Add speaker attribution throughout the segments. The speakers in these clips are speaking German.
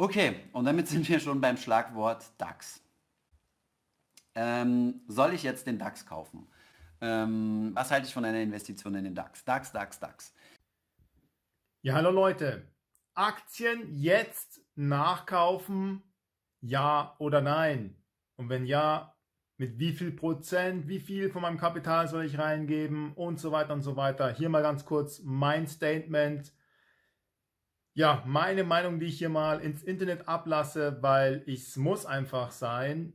Speaker 1: Okay, und damit sind wir schon beim Schlagwort DAX. Ähm, soll ich jetzt den DAX kaufen? Ähm, was halte ich von einer Investition in den DAX? DAX, DAX, DAX. Ja, hallo Leute.
Speaker 2: Aktien jetzt nachkaufen, ja oder nein? Und wenn ja, mit wie viel Prozent, wie viel von meinem Kapital soll ich reingeben und so weiter und so weiter. Hier mal ganz kurz mein Statement ja, meine Meinung, die ich hier mal ins Internet ablasse, weil es muss einfach sein.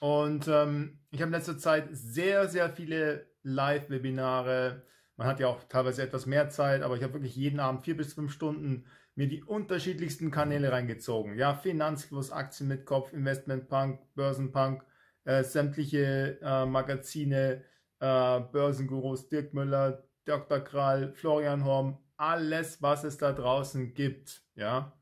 Speaker 2: Und ähm, ich habe in letzter Zeit sehr, sehr viele Live-Webinare. Man hat ja auch teilweise etwas mehr Zeit, aber ich habe wirklich jeden Abend vier bis fünf Stunden mir die unterschiedlichsten Kanäle reingezogen. Ja, Finanzfluss, Aktien mit Kopf, Investmentpunk, Börsenpunk, äh, sämtliche äh, Magazine, äh, Börsengurus, Dirk Müller, Dr. Krall, Florian Horm, alles, was es da draußen gibt, ja.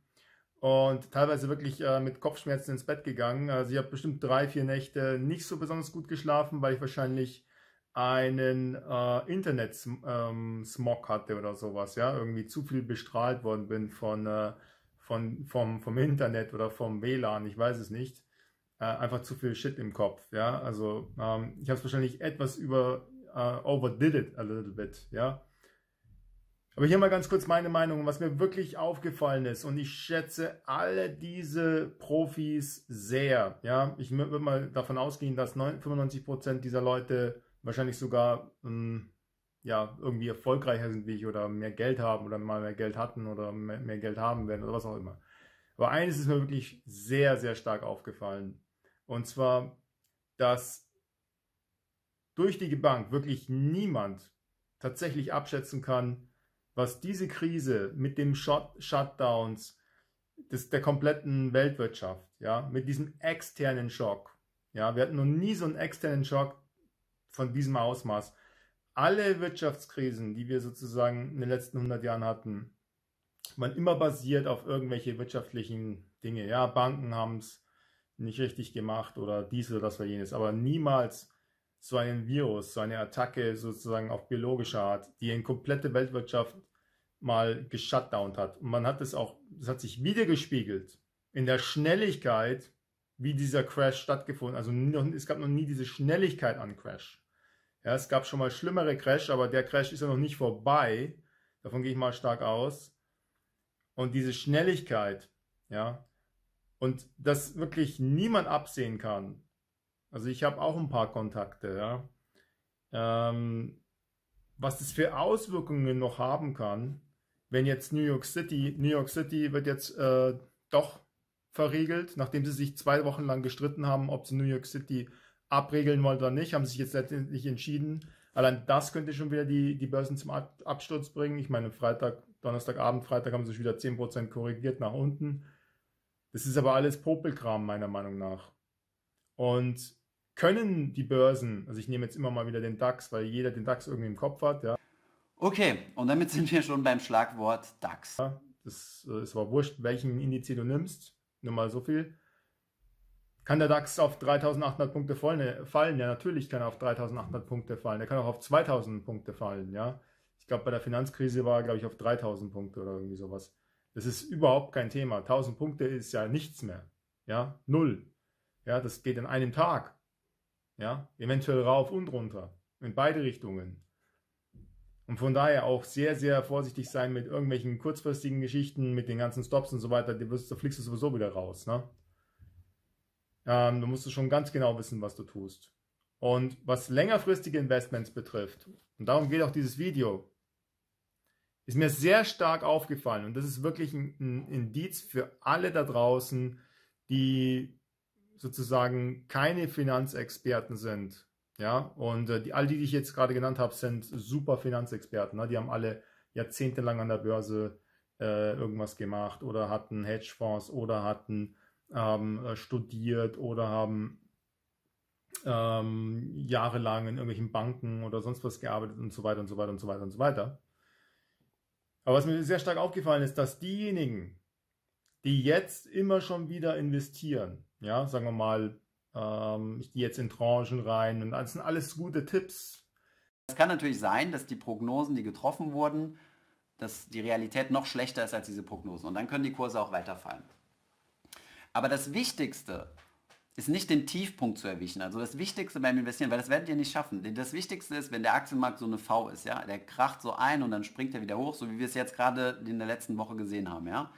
Speaker 2: Und teilweise wirklich äh, mit Kopfschmerzen ins Bett gegangen. Also ich habe bestimmt drei, vier Nächte nicht so besonders gut geschlafen, weil ich wahrscheinlich einen äh, Internet-Smog ähm, hatte oder sowas, ja. Irgendwie zu viel bestrahlt worden bin von, äh, von, vom, vom Internet oder vom WLAN, ich weiß es nicht. Äh, einfach zu viel Shit im Kopf, ja. Also ähm, ich habe es wahrscheinlich etwas über, uh, overdid it a little bit, ja aber hier mal ganz kurz meine Meinung, was mir wirklich aufgefallen ist. Und ich schätze alle diese Profis sehr. Ja, ich würde mal davon ausgehen, dass 95 dieser Leute wahrscheinlich sogar ähm, ja, irgendwie erfolgreicher sind wie ich oder mehr Geld haben oder mal mehr Geld hatten oder mehr, mehr Geld haben werden oder was auch immer. Aber eines ist mir wirklich sehr, sehr stark aufgefallen. Und zwar, dass durch die Bank wirklich niemand tatsächlich abschätzen kann, was diese Krise mit dem Shut Shutdowns des, der kompletten Weltwirtschaft, ja, mit diesem externen Schock, ja, wir hatten noch nie so einen externen Schock von diesem Ausmaß. Alle Wirtschaftskrisen, die wir sozusagen in den letzten 100 Jahren hatten, waren immer basiert auf irgendwelche wirtschaftlichen Dinge. Ja, Banken haben es nicht richtig gemacht oder dies oder das oder jenes, aber niemals so ein Virus, so eine Attacke sozusagen auf biologischer Art, die eine komplette Weltwirtschaft mal geshutdownt hat. Und man hat es auch, es hat sich wiedergespiegelt in der Schnelligkeit, wie dieser Crash stattgefunden Also noch, es gab noch nie diese Schnelligkeit an Crash. Ja, es gab schon mal schlimmere Crash, aber der Crash ist ja noch nicht vorbei. Davon gehe ich mal stark aus. Und diese Schnelligkeit, ja, und dass wirklich niemand absehen kann. Also ich habe auch ein paar Kontakte, ja. Ähm, was das für Auswirkungen noch haben kann, wenn jetzt New York City, New York City wird jetzt äh, doch verriegelt, nachdem sie sich zwei Wochen lang gestritten haben, ob sie New York City abregeln wollen oder nicht, haben sie sich jetzt letztendlich entschieden. Allein das könnte schon wieder die, die Börsen zum Absturz bringen. Ich meine, Freitag, Donnerstagabend, Freitag haben sie sich wieder 10% korrigiert nach unten. Das ist aber alles Popelkram, meiner Meinung nach. Und können die Börsen, also ich nehme jetzt immer mal wieder den DAX, weil jeder den DAX irgendwie im Kopf hat, ja, Okay, und damit sind wir schon beim Schlagwort DAX. Äh, es ist aber wurscht, welchen Indiz du nimmst. Nur mal so viel. Kann der DAX auf 3800 Punkte äh, fallen? Ja, natürlich kann er auf 3800 Punkte fallen. Er kann auch auf 2000 Punkte fallen, ja. Ich glaube, bei der Finanzkrise war er, glaube ich, auf 3000 Punkte oder irgendwie sowas. Das ist überhaupt kein Thema. 1000 Punkte ist ja nichts mehr. Ja, null. Ja, das geht in einem Tag. Ja, eventuell rauf und runter. In beide Richtungen. Und von daher auch sehr, sehr vorsichtig sein mit irgendwelchen kurzfristigen Geschichten, mit den ganzen Stops und so weiter. Du wirst, da fliegst du sowieso wieder raus. Ne? Ähm, du musst schon ganz genau wissen, was du tust. Und was längerfristige Investments betrifft, und darum geht auch dieses Video, ist mir sehr stark aufgefallen. Und das ist wirklich ein, ein Indiz für alle da draußen, die sozusagen keine Finanzexperten sind ja, und äh, die, all die, die ich jetzt gerade genannt habe, sind super Finanzexperten. Ne? Die haben alle jahrzehntelang an der Börse äh, irgendwas gemacht oder hatten Hedgefonds oder hatten ähm, äh, studiert oder haben ähm, jahrelang in irgendwelchen Banken oder sonst was gearbeitet und so weiter und so weiter und so weiter und so weiter. Aber was mir sehr stark aufgefallen ist, dass diejenigen, die jetzt immer schon wieder investieren, ja, sagen wir mal ähm, ich gehe jetzt in Tranchen rein und das sind alles gute Tipps.
Speaker 1: Es kann natürlich sein, dass die Prognosen, die getroffen wurden, dass die Realität noch schlechter ist als diese Prognosen. Und dann können die Kurse auch weiterfallen. Aber das Wichtigste ist nicht den Tiefpunkt zu erwischen. Also das Wichtigste beim Investieren, weil das werdet ihr nicht schaffen. Das Wichtigste ist, wenn der Aktienmarkt so eine V ist, ja, der kracht so ein und dann springt er wieder hoch, so wie wir es jetzt gerade in der letzten Woche gesehen haben, ja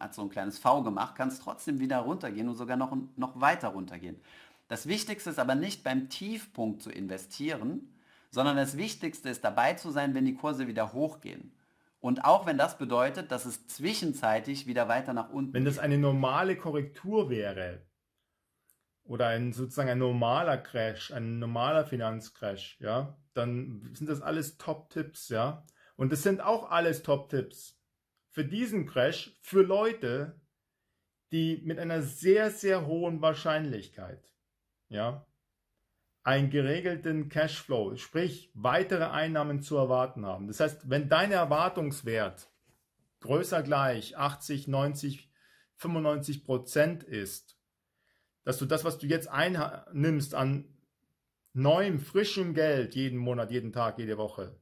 Speaker 1: hat so ein kleines V gemacht, kannst trotzdem wieder runtergehen und sogar noch, noch weiter runtergehen. Das Wichtigste ist aber nicht beim Tiefpunkt zu investieren, sondern das Wichtigste ist dabei zu sein, wenn die Kurse wieder hochgehen. Und auch wenn das bedeutet, dass es zwischenzeitlich wieder weiter nach unten. geht. Wenn das
Speaker 2: eine normale Korrektur wäre oder ein sozusagen ein normaler Crash, ein normaler Finanzcrash, ja, dann sind das alles Top-Tipps, ja. Und das sind auch alles Top-Tipps für diesen Crash für Leute, die mit einer sehr, sehr hohen Wahrscheinlichkeit, ja, einen geregelten Cashflow, sprich weitere Einnahmen zu erwarten haben. Das heißt, wenn dein Erwartungswert größer gleich 80, 90, 95 Prozent ist, dass du das, was du jetzt einnimmst an neuem, frischem Geld jeden Monat, jeden Tag, jede Woche,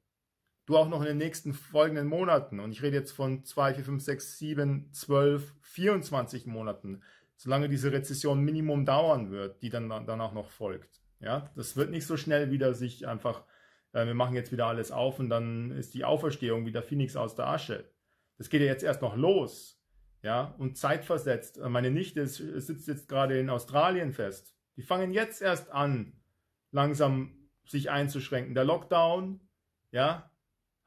Speaker 2: du auch noch in den nächsten folgenden Monaten, und ich rede jetzt von 2, 4, 5, 6, 7, 12, 24 Monaten, solange diese Rezession Minimum dauern wird, die dann danach noch folgt. Ja, das wird nicht so schnell wieder sich einfach, äh, wir machen jetzt wieder alles auf und dann ist die Auferstehung wieder Phoenix aus der Asche. Das geht ja jetzt erst noch los. Ja, und zeitversetzt. Äh, meine Nichte ist, sitzt jetzt gerade in Australien fest. Die fangen jetzt erst an, langsam sich einzuschränken. Der Lockdown, ja,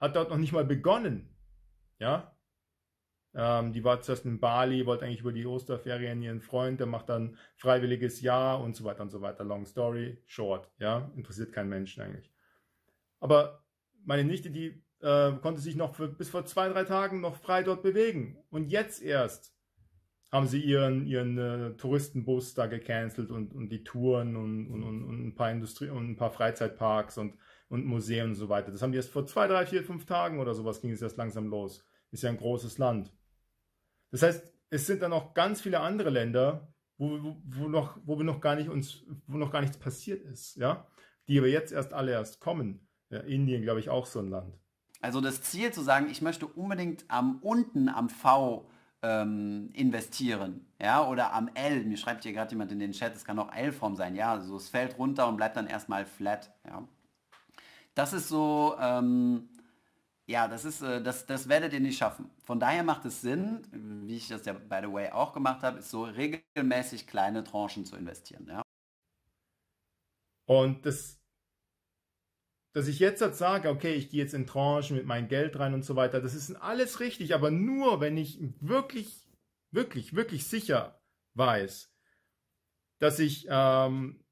Speaker 2: hat dort noch nicht mal begonnen. Ja, ähm, die war zuerst in Bali, wollte eigentlich über die Osterferien ihren Freund, der macht dann freiwilliges Jahr und so weiter und so weiter. Long story, short, ja, interessiert keinen Menschen eigentlich. Aber meine Nichte, die äh, konnte sich noch für, bis vor zwei, drei Tagen noch frei dort bewegen. Und jetzt erst haben sie ihren, ihren äh, Touristenbus da gecancelt und, und die Touren und, und, und, ein paar Industrie und ein paar Freizeitparks und und Museen und so weiter. Das haben die erst vor zwei, drei, vier, fünf Tagen oder sowas ging es erst langsam los. Ist ja ein großes Land. Das heißt, es sind dann auch ganz viele andere Länder, wo, wo, wo noch, wo wir noch gar nicht uns, wo noch gar nichts passiert ist, ja, die aber jetzt erst alle erst kommen. Ja, Indien, glaube ich, auch so
Speaker 1: ein Land. Also das Ziel zu sagen, ich möchte unbedingt am unten am V ähm, investieren, ja, oder am L. Mir schreibt hier gerade jemand in den Chat, es kann auch L-Form sein, ja, also es fällt runter und bleibt dann erstmal flat, ja das ist so, ähm, ja, das ist, äh, das, das werdet ihr nicht schaffen. Von daher macht es Sinn, wie ich das ja by the way auch gemacht habe, ist so regelmäßig kleine Tranchen zu investieren. Ja?
Speaker 2: Und das dass ich jetzt, jetzt halt sage, okay, ich gehe jetzt in Tranchen mit meinem Geld rein und so weiter, das ist alles richtig, aber nur, wenn ich wirklich, wirklich, wirklich sicher weiß, dass ich ähm,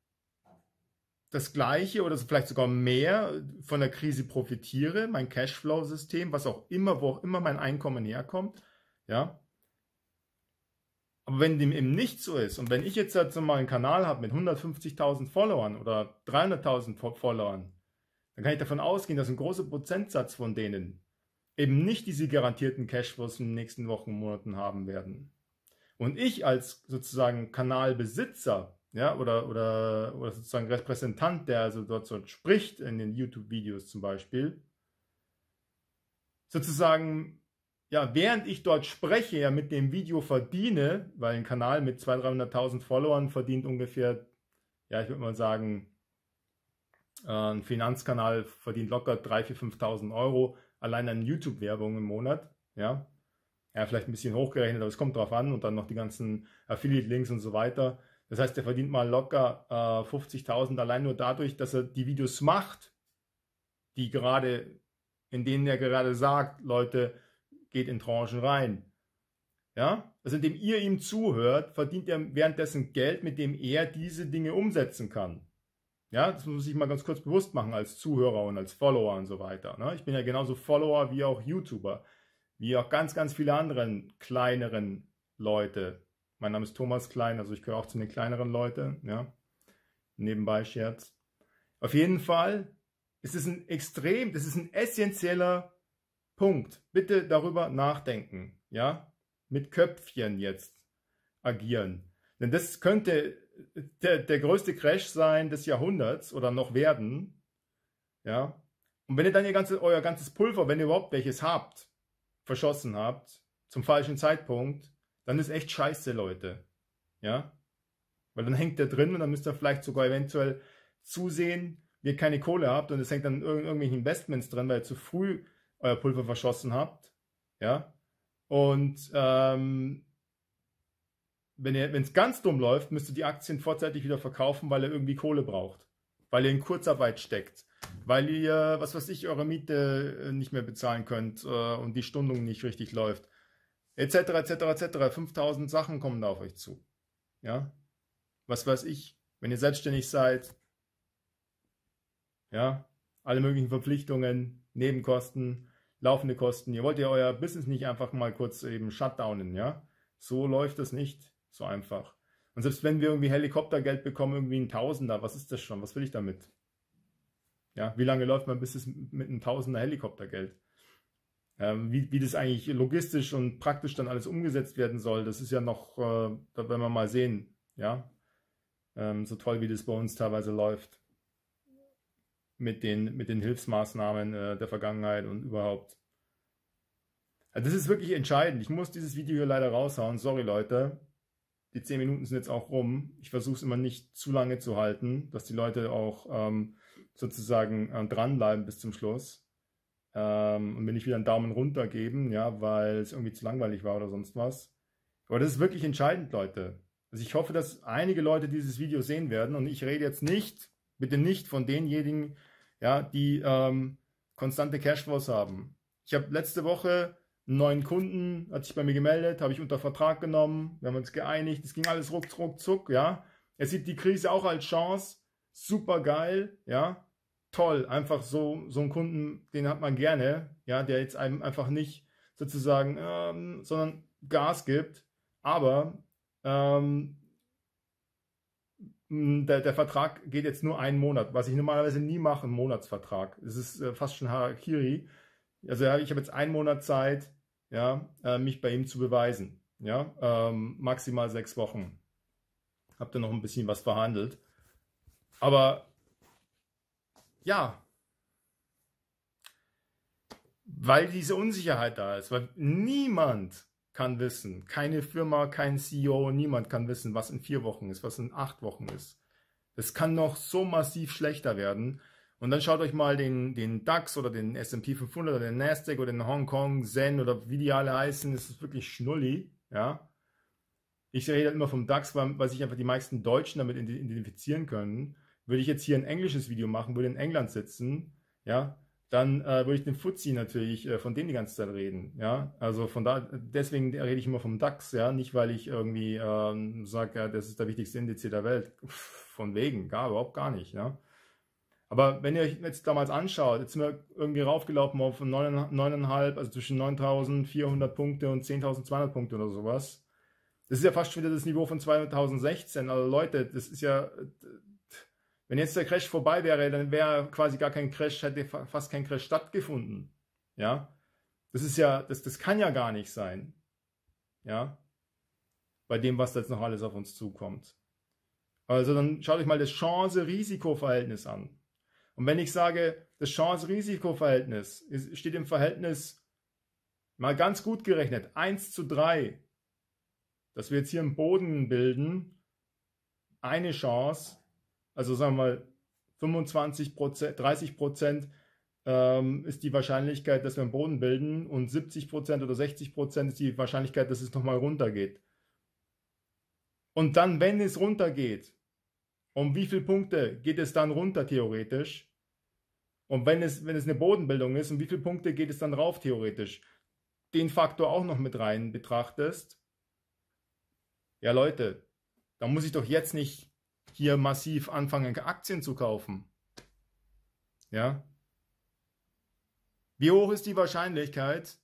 Speaker 2: das gleiche oder vielleicht sogar mehr von der Krise profitiere, mein Cashflow-System, was auch immer, wo auch immer mein Einkommen herkommt, ja. Aber wenn dem eben nicht so ist und wenn ich jetzt, jetzt mal einen Kanal habe mit 150.000 Followern oder 300.000 Followern, dann kann ich davon ausgehen, dass ein großer Prozentsatz von denen eben nicht diese garantierten Cashflows in den nächsten Wochen, Monaten haben werden. Und ich als sozusagen Kanalbesitzer ja, oder, oder, oder sozusagen Repräsentant, der also dort, so spricht in den YouTube-Videos zum Beispiel, sozusagen, ja, während ich dort spreche, ja mit dem Video verdiene, weil ein Kanal mit 200.000, 300.000 Followern verdient ungefähr, ja, ich würde mal sagen, äh, ein Finanzkanal verdient locker 3.000, 4.000, 5.000 Euro allein an YouTube-Werbung im Monat, ja. Ja, vielleicht ein bisschen hochgerechnet, aber es kommt drauf an und dann noch die ganzen Affiliate-Links und so weiter das heißt, er verdient mal locker äh, 50.000 allein nur dadurch, dass er die Videos macht, die gerade, in denen er gerade sagt, Leute, geht in Tranchen rein. Ja? Also indem ihr ihm zuhört, verdient er währenddessen Geld, mit dem er diese Dinge umsetzen kann. Ja, das muss ich mal ganz kurz bewusst machen als Zuhörer und als Follower und so weiter. Ne? Ich bin ja genauso Follower wie auch YouTuber, wie auch ganz, ganz viele anderen kleineren Leute, mein Name ist Thomas Klein, also ich gehöre auch zu den kleineren Leuten. Ja? Nebenbei Scherz. Auf jeden Fall ist es ein extrem, das ist ein essentieller Punkt. Bitte darüber nachdenken. Ja? Mit Köpfchen jetzt agieren. Denn das könnte der, der größte Crash sein des Jahrhunderts oder noch werden. Ja? Und wenn ihr dann ihr ganze, euer ganzes Pulver, wenn ihr überhaupt welches habt, verschossen habt, zum falschen Zeitpunkt, dann ist echt scheiße, Leute. Ja? Weil dann hängt der drin und dann müsst ihr vielleicht sogar eventuell zusehen, wie ihr keine Kohle habt und es hängt dann irg irgendwelchen Investments drin, weil ihr zu früh euer Pulver verschossen habt. Ja? Und ähm, wenn es ganz dumm läuft, müsst ihr die Aktien vorzeitig wieder verkaufen, weil ihr irgendwie Kohle braucht. Weil ihr in Kurzarbeit steckt. Weil ihr, was weiß ich, eure Miete äh, nicht mehr bezahlen könnt äh, und die Stundung nicht richtig läuft etc., etc., etc. 5000 Sachen kommen da auf euch zu. Ja, was weiß ich, wenn ihr selbstständig seid, ja, alle möglichen Verpflichtungen, Nebenkosten, laufende Kosten. Ihr wollt ja euer Business nicht einfach mal kurz eben shutdownen, ja. So läuft das nicht so einfach. Und selbst wenn wir irgendwie Helikoptergeld bekommen, irgendwie ein Tausender, was ist das schon? Was will ich damit? Ja, wie lange läuft man bis es mit einem Tausender Helikoptergeld? Ähm, wie, wie das eigentlich logistisch und praktisch dann alles umgesetzt werden soll, das ist ja noch, äh, da werden wir mal sehen, ja. Ähm, so toll, wie das bei uns teilweise läuft. Mit den, mit den Hilfsmaßnahmen äh, der Vergangenheit und überhaupt. Also das ist wirklich entscheidend. Ich muss dieses Video hier leider raushauen. Sorry, Leute. Die zehn Minuten sind jetzt auch rum. Ich versuche es immer nicht zu lange zu halten, dass die Leute auch ähm, sozusagen äh, dranbleiben bis zum Schluss ähm, und mir nicht wieder einen Daumen runter geben, ja, weil es irgendwie zu langweilig war oder sonst was. Aber das ist wirklich entscheidend, Leute. Also ich hoffe, dass einige Leute dieses Video sehen werden und ich rede jetzt nicht, bitte nicht von denjenigen, ja, die ähm, konstante Cashflows haben. Ich habe letzte Woche einen neuen Kunden, hat sich bei mir gemeldet, habe ich unter Vertrag genommen, wir haben uns geeinigt, es ging alles ruckzuck, ruck, ja. Er sieht die Krise auch als Chance, super geil, ja toll, einfach so, so einen Kunden, den hat man gerne, ja, der jetzt einem einfach nicht sozusagen, ähm, sondern Gas gibt, aber ähm, der, der, Vertrag geht jetzt nur einen Monat, was ich normalerweise nie mache, einen Monatsvertrag. Es ist äh, fast schon Harakiri. Also ja, ich habe jetzt einen Monat Zeit, ja, äh, mich bei ihm zu beweisen. Ja, ähm, maximal sechs Wochen. Hab dann noch ein bisschen was verhandelt. Aber ja, weil diese Unsicherheit da ist, weil niemand kann wissen, keine Firma, kein CEO, niemand kann wissen, was in vier Wochen ist, was in acht Wochen ist. Es kann noch so massiv schlechter werden. Und dann schaut euch mal den, den DAX oder den S&P 500 oder den Nasdaq oder den Hongkong, Zen oder wie die alle heißen. Es ist wirklich schnulli, ja. Ich rede halt immer vom DAX, weil, weil sich einfach die meisten Deutschen damit identifizieren können. Würde ich jetzt hier ein englisches Video machen, würde in England sitzen, ja, dann äh, würde ich den Fuzzi natürlich äh, von denen die ganze Zeit reden, ja. Also von da, deswegen rede ich immer vom DAX, ja, nicht weil ich irgendwie ähm, sage, ja, das ist der wichtigste Indiz der Welt. Von wegen, gar überhaupt gar nicht, ja. Aber wenn ihr euch jetzt damals anschaut, jetzt sind wir irgendwie raufgelaufen auf 9,5, also zwischen 9.400 Punkte und 10.200 Punkte oder sowas. Das ist ja fast schon wieder das Niveau von 2016. Also Leute, das ist ja, wenn jetzt der Crash vorbei wäre, dann wäre quasi gar kein Crash, hätte fast kein Crash stattgefunden. Ja, das ist ja, das, das kann ja gar nicht sein. Ja, bei dem, was jetzt noch alles auf uns zukommt. Also dann schaut euch mal das Chance-Risiko-Verhältnis an. Und wenn ich sage, das Chance-Risiko-Verhältnis steht im Verhältnis, mal ganz gut gerechnet, 1 zu 3, dass wir jetzt hier einen Boden bilden, eine Chance also sagen wir mal, 25 Prozent, 30 Prozent ähm, ist die Wahrscheinlichkeit, dass wir einen Boden bilden und 70 Prozent oder 60 Prozent ist die Wahrscheinlichkeit, dass es nochmal runtergeht. Und dann, wenn es runtergeht, um wie viele Punkte geht es dann runter theoretisch? Und wenn es, wenn es eine Bodenbildung ist, um wie viele Punkte geht es dann rauf theoretisch? Den Faktor auch noch mit rein betrachtest. Ja Leute, da muss ich doch jetzt nicht hier massiv anfangen, Aktien zu kaufen. Ja? Wie hoch ist die Wahrscheinlichkeit,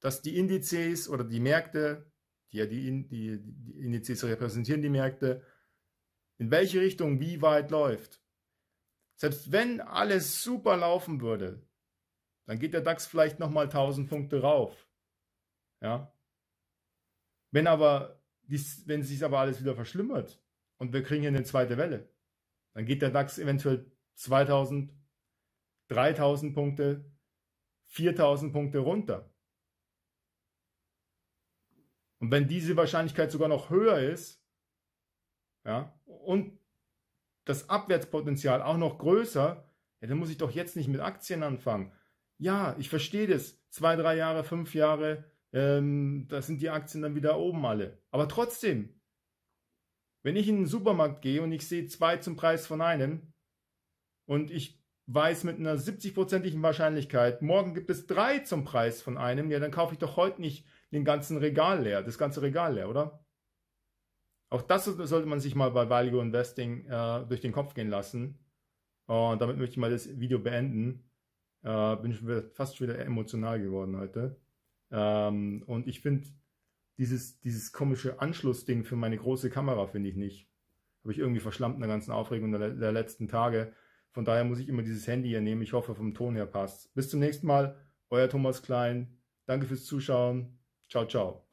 Speaker 2: dass die Indizes oder die Märkte, die ja die, die, die Indizes repräsentieren, die Märkte, in welche Richtung wie weit läuft? Selbst wenn alles super laufen würde, dann geht der DAX vielleicht nochmal 1000 Punkte rauf. Ja? Wenn aber, wenn sich aber alles wieder verschlimmert, und wir kriegen hier eine zweite Welle. Dann geht der DAX eventuell 2000, 3000 Punkte, 4000 Punkte runter. Und wenn diese Wahrscheinlichkeit sogar noch höher ist, ja, und das Abwärtspotenzial auch noch größer, ja, dann muss ich doch jetzt nicht mit Aktien anfangen. Ja, ich verstehe das. Zwei, drei Jahre, fünf Jahre, ähm, da sind die Aktien dann wieder oben alle. Aber trotzdem, wenn ich in den Supermarkt gehe und ich sehe zwei zum Preis von einem und ich weiß mit einer 70-prozentigen Wahrscheinlichkeit, morgen gibt es drei zum Preis von einem, ja, dann kaufe ich doch heute nicht den ganzen Regal leer, das ganze Regal leer, oder? Auch das sollte man sich mal bei Value Investing äh, durch den Kopf gehen lassen. Oh, und damit möchte ich mal das Video beenden. Äh, bin fast schon wieder emotional geworden heute. Ähm, und ich finde, dieses, dieses komische Anschlussding für meine große Kamera finde ich nicht. Habe ich irgendwie verschlampt in der ganzen Aufregung der, der letzten Tage. Von daher muss ich immer dieses Handy hier nehmen. Ich hoffe, vom Ton her passt. Bis zum nächsten Mal. Euer Thomas Klein. Danke fürs Zuschauen. Ciao, ciao.